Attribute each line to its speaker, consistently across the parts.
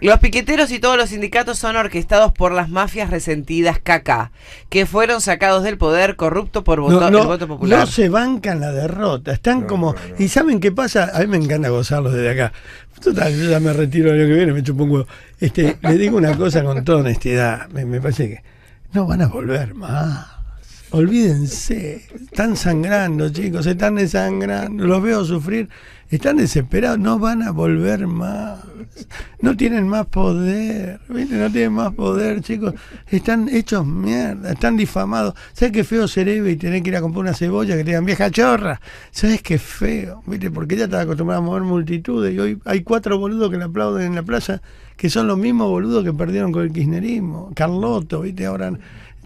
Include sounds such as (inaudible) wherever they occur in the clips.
Speaker 1: Los piqueteros y todos los sindicatos son orquestados por las mafias resentidas KK, que fueron sacados del poder corrupto por voto, popular. No se
Speaker 2: bancan la derrota, están como... ¿Y saben qué pasa? A mí me encanta gozarlos desde acá. Total, yo ya me retiro el año que viene, me chupo un huevo. Este, le digo una cosa con toda honestidad, me, me parece que no van a volver más. Olvídense, están sangrando chicos, se están desangrando, los veo sufrir están desesperados, no van a volver más. No tienen más poder, ¿viste? No tienen más poder, chicos. Están hechos mierda, están difamados. ¿Sabes qué feo cerebro y tener que ir a comprar una cebolla que te digan vieja chorra? ¿Sabes qué feo? ¿Viste? Porque ya estaba acostumbrado a mover multitudes y hoy hay cuatro boludos que le aplauden en la plaza que son los mismos boludos que perdieron con el kirchnerismo. Carlotto, ¿viste? Ahora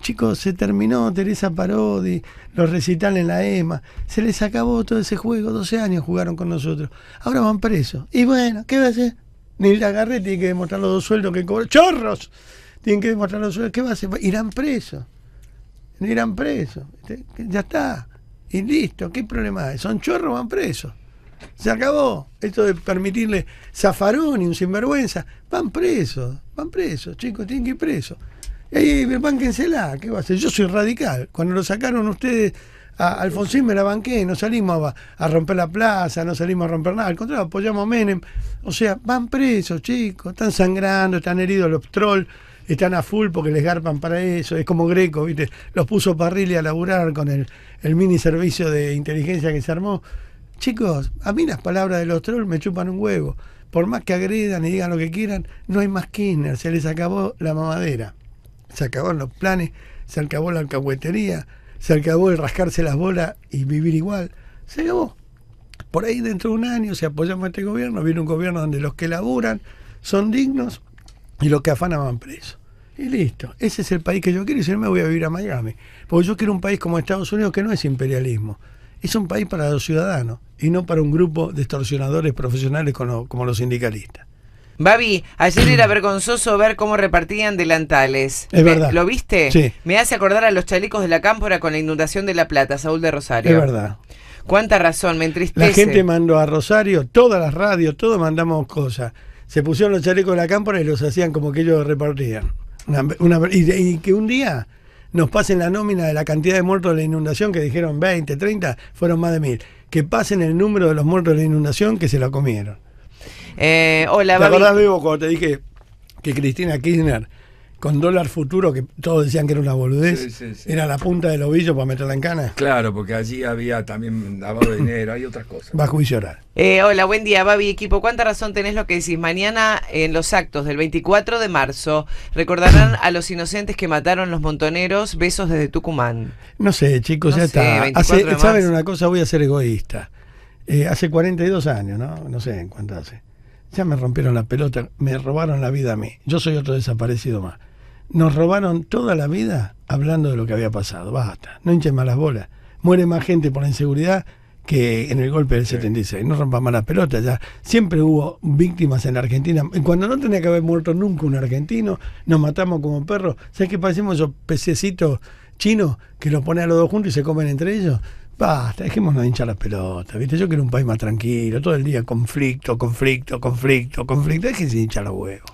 Speaker 2: chicos, se terminó Teresa Parodi, los recitales en la EMA, se les acabó todo ese juego, 12 años jugaron con nosotros. Ahora van presos. Y bueno, ¿qué va a hacer? Nilda Garret tiene que demostrar los dos sueldos que cobró. ¡Chorros! Tienen que demostrar los sueldos. ¿Qué va a hacer? Irán presos. irán presos. Ya está. Y listo. ¿Qué problema hay? Son chorros, van presos. Se acabó. Esto de permitirle zafarón y un sinvergüenza. Van presos. Van presos, chicos. Tienen que ir presos. Y ahí, la ¿Qué va a hacer? Yo soy radical. Cuando lo sacaron ustedes a Alfonsín me la banqué, no salimos a, romper la plaza, no salimos a romper nada, al contrario, apoyamos a Menem. O sea, van presos, chicos, están sangrando, están heridos los trolls, están a full porque les garpan para eso, es como Greco, ¿viste? Los puso parrilla a laburar con el, el mini servicio de inteligencia que se armó. Chicos, a mí las palabras de los trolls me chupan un huevo. Por más que agredan y digan lo que quieran, no hay más Kirchner, se les acabó la mamadera. Se acabaron los planes, se acabó la alcahuetería se acabó el rascarse las bolas y vivir igual. Se acabó. Por ahí dentro de un año, si apoyamos a este gobierno, viene un gobierno donde los que laburan son dignos y los que afanan van presos. Y listo. Ese es el país que yo quiero y si no me voy a vivir a Miami. Porque yo quiero un país como Estados Unidos que no es imperialismo. Es un país para los ciudadanos y no para un grupo de extorsionadores profesionales como los sindicalistas. Babi,
Speaker 1: ayer era vergonzoso ver cómo repartían delantales. Es verdad. ¿Lo viste? Sí. Me hace acordar a los chalecos de la cámpora con la inundación de La Plata, Saúl de Rosario. Es verdad. Cuánta razón, me entristece. La gente
Speaker 2: mandó a Rosario, todas las radios, todos mandamos cosas. Se pusieron los chalecos de la cámpora y los hacían como que ellos repartían. Una, y, y que un día nos pasen la nómina de la cantidad de muertos de la inundación, que dijeron 20, 30, fueron más de mil. Que pasen el número de los muertos de la inundación que se la comieron. Eh, hola, ¿Te acordás, cuando te dije que Cristina Kirchner, con dólar futuro, que todos decían que era una boludez, era la punta del ovillo para meterla en cana? Claro, porque allí había también lavado (coughs) de dinero,
Speaker 1: hay otras cosas. Va a juicio eh, hola, buen día, Babi, equipo. ¿Cuánta razón tenés lo que decís? Mañana, en los actos del 24 de marzo, recordarán a los inocentes que mataron los montoneros. Besos desde Tucumán.
Speaker 2: No sé, chicos, ya está. ¿Saben una cosa? Voy a ser egoísta. Eh, hace 42 años, ¿no? No sé en cuánto hace ya me rompieron la pelota, me robaron la vida a mí, yo soy otro desaparecido más. Nos robaron toda la vida hablando de lo que había pasado, basta, no hinchen más las bolas. Muere más gente por la inseguridad que en el golpe del 76, no rompan más las pelotas, ya siempre hubo víctimas en la Argentina, cuando no tenía que haber muerto nunca un argentino, nos matamos como perros, ¿sabes qué parecemos esos pececitos chinos que los ponen a los dos juntos y se comen entre ellos? Basta, dejemos de hinchar las pelotas, ¿viste? Yo quiero un país más tranquilo, todo el día conflicto, conflicto, conflicto, conflicto, de hinchar los huevos.